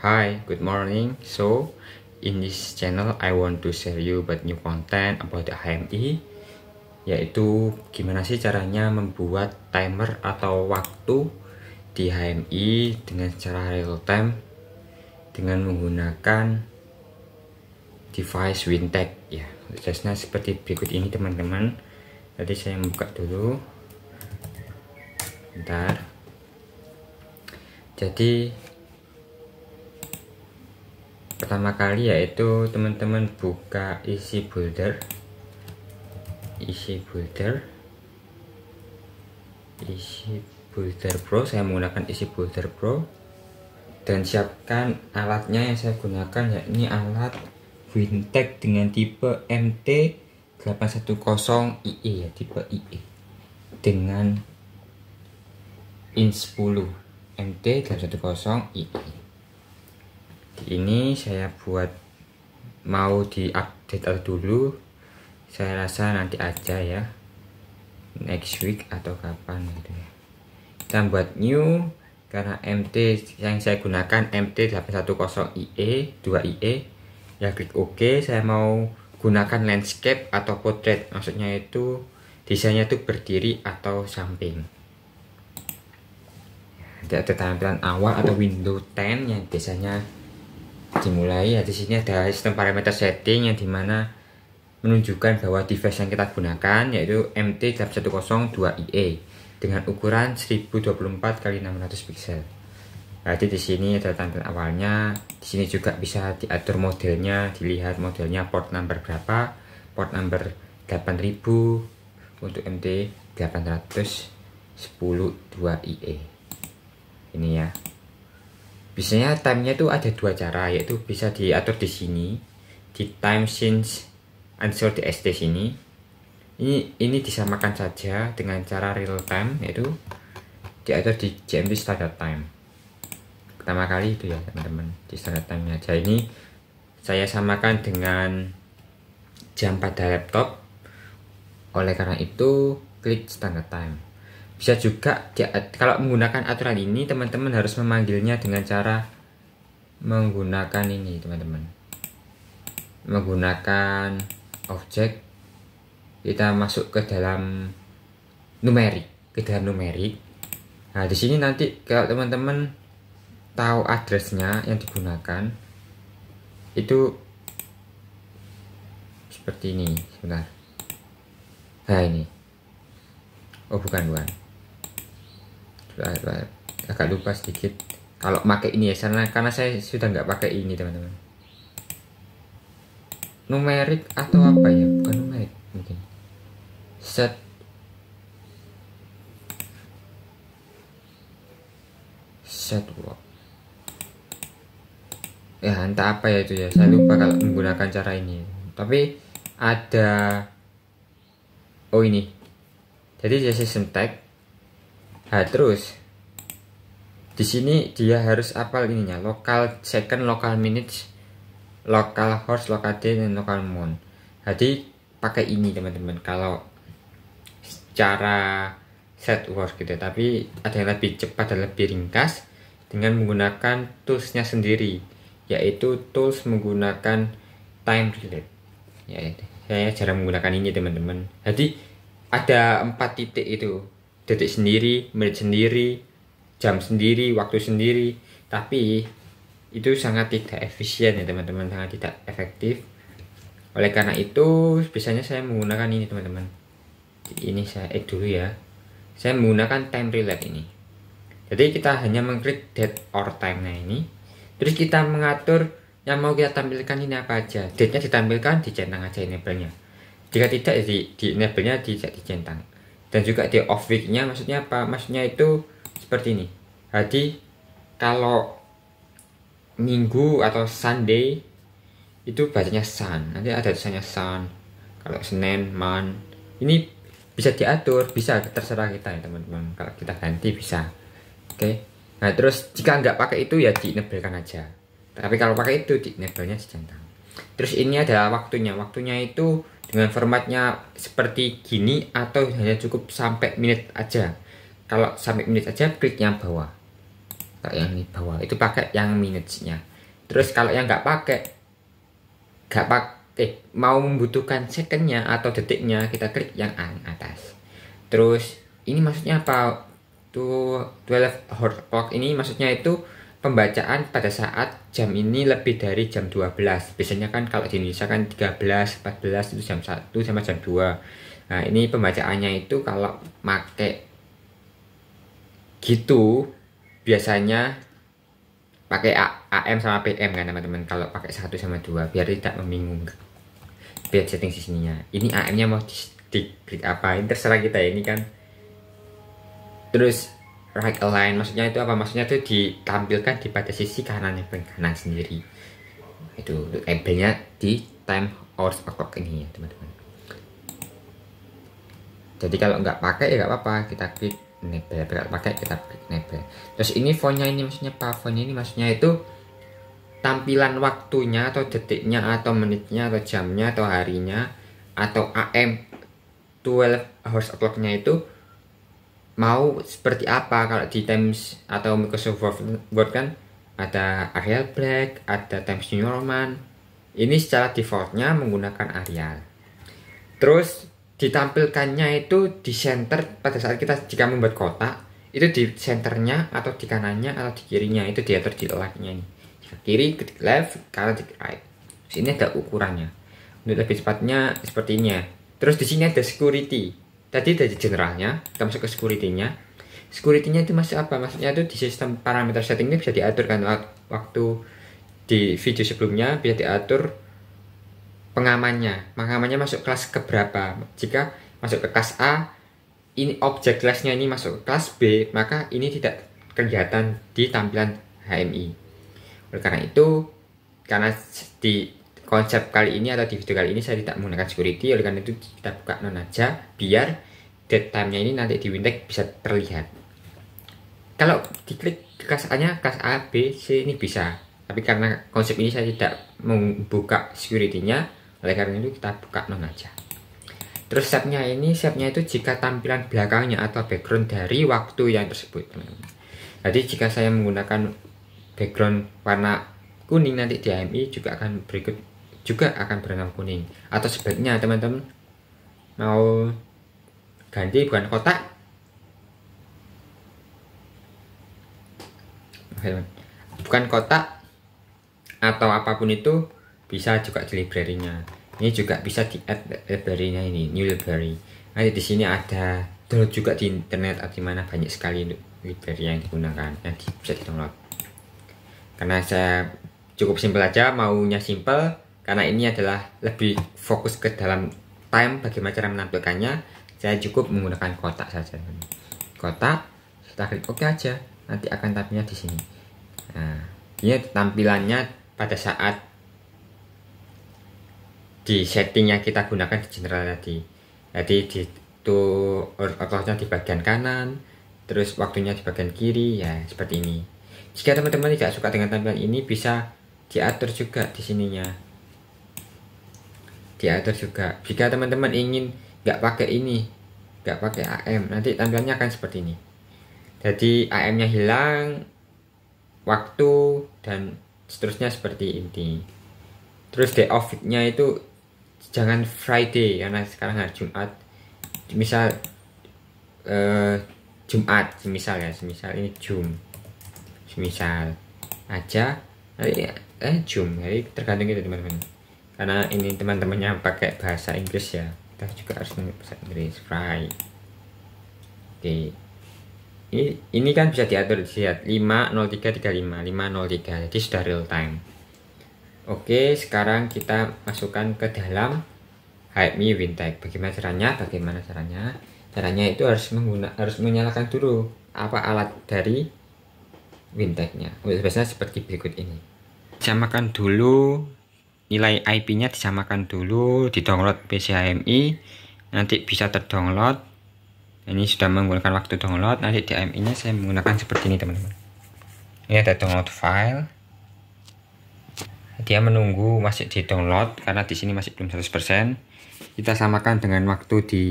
Hi, good morning. So, in this channel, I want to share you about new content about the HMI, e, yaitu gimana sih caranya membuat timer atau waktu di HMI e dengan cara real time dengan menggunakan device WinTech ya. prosesnya seperti berikut ini teman-teman. Jadi saya buka dulu. Bentar. Jadi pertama kali yaitu teman-teman buka isi builder isi builder isi builder pro saya menggunakan isi builder pro dan siapkan alatnya yang saya gunakan yakni alat Wintech dengan tipe MT810IE ya tipe IE dengan IN10 MT810IE ini saya buat mau di update dulu saya rasa nanti aja ya next week atau kapan gitu ya kita buat new karena MT yang saya gunakan MT810IE 2IE ya klik OK saya mau gunakan landscape atau portrait maksudnya itu desainnya itu berdiri atau samping ada tampilan awal atau window 10 yang biasanya dimulai ya di sini ada sistem parameter setting yang dimana menunjukkan bahwa device yang kita gunakan yaitu MT102IE dengan ukuran 1024 x 600 pixel. Jadi di sini ada tampilan awalnya, di sini juga bisa diatur modelnya, dilihat modelnya port number berapa, port number 8000 untuk MT 810 2IE. Ini ya biasanya timenya itu ada dua cara yaitu bisa diatur di sini di time since answer di st sini ini ini disamakan saja dengan cara real time yaitu diatur di jmp standard time pertama kali itu ya teman-teman di standard time -nya aja ini saya samakan dengan jam pada laptop oleh karena itu klik standard time bisa juga di, kalau menggunakan aturan ini teman-teman harus memanggilnya dengan cara menggunakan ini teman-teman. Menggunakan objek kita masuk ke dalam numerik, ke dalam numerik. Nah, di sini nanti kalau teman-teman tahu addressnya yang digunakan itu seperti ini sebentar nah ini oh bukan bukan agak lupa sedikit kalau pakai ini ya karena karena saya sudah nggak pakai ini teman-teman numerik atau apa ya bukan numerik mungkin set set walk ya entah apa ya itu ya saya lupa kalau menggunakan cara ini tapi ada oh ini jadi dia system tag Nah, terus di sini dia harus apal ininya, local second, local minutes, local horse, local day dan local moon. Jadi pakai ini teman-teman kalau secara set work gitu, ya. tapi ada yang lebih cepat dan lebih ringkas dengan menggunakan toolsnya sendiri, yaitu tools menggunakan time relate. Ya, ya, saya jarang menggunakan ini teman-teman. Jadi ada empat titik itu detik sendiri menit sendiri jam sendiri waktu sendiri tapi itu sangat tidak efisien ya teman-teman sangat tidak efektif oleh karena itu biasanya saya menggunakan ini teman-teman ini saya edit dulu ya saya menggunakan time relay ini jadi kita hanya mengklik date or time nah ini terus kita mengatur yang mau kita tampilkan ini apa aja date nya ditampilkan dicentang aja nya. jika tidak ya di, di nya tidak dicentang dan juga di off weeknya maksudnya apa maksudnya itu seperti ini jadi kalau minggu atau Sunday itu bacanya sun nanti ada tulisannya sun kalau Senin man ini bisa diatur bisa terserah kita ya teman-teman kalau kita ganti bisa oke okay. nah terus jika nggak pakai itu ya dienablekan aja tapi kalau pakai itu dienabelnya sejantang terus ini adalah waktunya waktunya itu dengan formatnya seperti gini atau hanya cukup sampai menit aja kalau sampai menit aja klik yang bawah kalau yang ini bawah itu pakai yang minutesnya terus kalau yang nggak pakai nggak pakai eh, mau membutuhkan secondnya atau detiknya kita klik yang atas terus ini maksudnya apa tuh 12 hour clock ini maksudnya itu pembacaan pada saat jam ini lebih dari jam 12 biasanya kan kalau di Indonesia kan 13 14 itu jam 1 sama jam 2 nah ini pembacaannya itu kalau pakai gitu biasanya pakai AM sama PM kan teman-teman kalau pakai 1 sama 2 biar tidak membingungkan biar setting sisinya ini AM nya mau di, di, di ini terserah kita ya, ini kan terus right align maksudnya itu apa maksudnya itu ditampilkan di pada sisi kanan kanannya kanan sendiri itu untuk labelnya di time hours o'clock ini ya teman-teman jadi kalau nggak pakai ya nggak apa-apa kita klik enable berat pakai kita klik enable terus ini fontnya ini maksudnya apa? Font ini maksudnya itu tampilan waktunya atau detiknya atau menitnya atau jamnya atau harinya atau AM 12 hours o'clocknya itu mau seperti apa kalau di Times atau Microsoft Word kan ada Arial Black, ada Times New Roman. Ini secara defaultnya menggunakan Arial. Terus ditampilkannya itu di center pada saat kita jika membuat kotak itu di centernya atau di kanannya atau di kirinya itu diatur di lelaknya nih ke kiri ke left kanan ke right Sini ada ukurannya untuk lebih cepatnya seperti sepertinya terus di sini ada security tadi dari generalnya kita masuk ke security-nya security-nya itu masih apa maksudnya itu di sistem parameter setting ini bisa diatur kan waktu di video sebelumnya bisa diatur pengamannya pengamannya masuk kelas keberapa jika masuk ke kelas A ini objek kelasnya ini masuk ke kelas B maka ini tidak kelihatan di tampilan HMI oleh karena itu karena di konsep kali ini atau di video kali ini saya tidak menggunakan security oleh karena itu kita buka non aja biar dead time-nya ini nanti di Windex bisa terlihat kalau diklik kas A nya kas A, B, C ini bisa tapi karena konsep ini saya tidak membuka security-nya oleh karena itu kita buka non aja terus setnya ini setnya itu jika tampilan belakangnya atau background dari waktu yang tersebut jadi jika saya menggunakan background warna kuning nanti di AMI juga akan berikut juga akan berwarna kuning atau sebaiknya teman-teman mau ganti bukan kotak bukan kotak atau apapun itu bisa juga di library-nya ini juga bisa di add library-nya ini new library nanti di sini ada download juga di internet atau mana banyak sekali library yang digunakan yang bisa di download karena saya cukup simpel aja maunya simple karena ini adalah lebih fokus ke dalam time bagaimana cara menampilkannya saya cukup menggunakan kotak saja kotak kita klik oke OK aja nanti akan tampilnya di sini nah ini tampilannya pada saat di setting yang kita gunakan di general tadi jadi di itu ototnya di bagian kanan terus waktunya di bagian kiri ya seperti ini jika teman-teman tidak suka dengan tampilan ini bisa diatur juga di sininya diatur juga jika teman-teman ingin nggak pakai ini nggak pakai AM nanti tampilannya akan seperti ini jadi AM nya hilang waktu dan seterusnya seperti ini terus day off nya itu jangan Friday karena sekarang hari Jumat misal eh, Jumat semisal ya semisal ini Jum semisal aja eh, eh Jum jadi tergantung itu teman-teman karena ini teman-temannya pakai bahasa Inggris ya kita juga harus menggunakan bahasa Inggris right oke okay. ini ini kan bisa diatur lihat 50335 503 jadi sudah real time oke okay, sekarang kita masukkan ke dalam HMI WinTag bagaimana caranya bagaimana caranya caranya itu harus menggunakan harus menyalakan dulu apa alat dari WinTag nya biasanya seperti berikut ini samakan dulu nilai IP-nya disamakan dulu di download PCIMI nanti bisa terdownload ini sudah menggunakan waktu download nanti di IMI nya saya menggunakan seperti ini teman-teman ini ada download file dia menunggu masih di download karena di sini masih belum 100% kita samakan dengan waktu di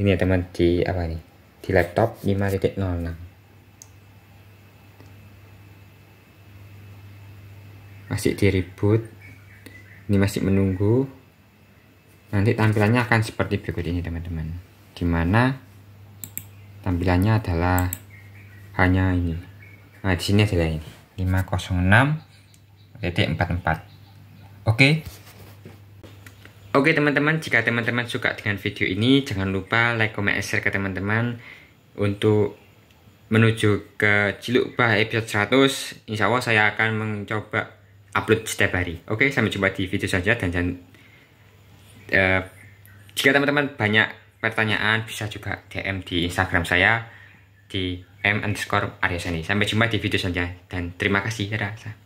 ini ya teman di apa ini di laptop 5.06 masih di reboot ini masih menunggu nanti tampilannya akan seperti berikut ini teman-teman dimana tampilannya adalah hanya ini nah di sini adalah ini 506 titik 44 oke Oke teman-teman, jika teman-teman suka dengan video ini, jangan lupa like, comment, share ke teman-teman untuk menuju ke Ciluk Bah episode 100. Insya Allah saya akan mencoba upload setiap hari. Oke, sampai jumpa di video saja dan jangan uh, jika teman-teman banyak pertanyaan bisa juga DM di Instagram saya di m underscore Arya Sani. Sampai jumpa di video saja dan terima kasih. Dadah.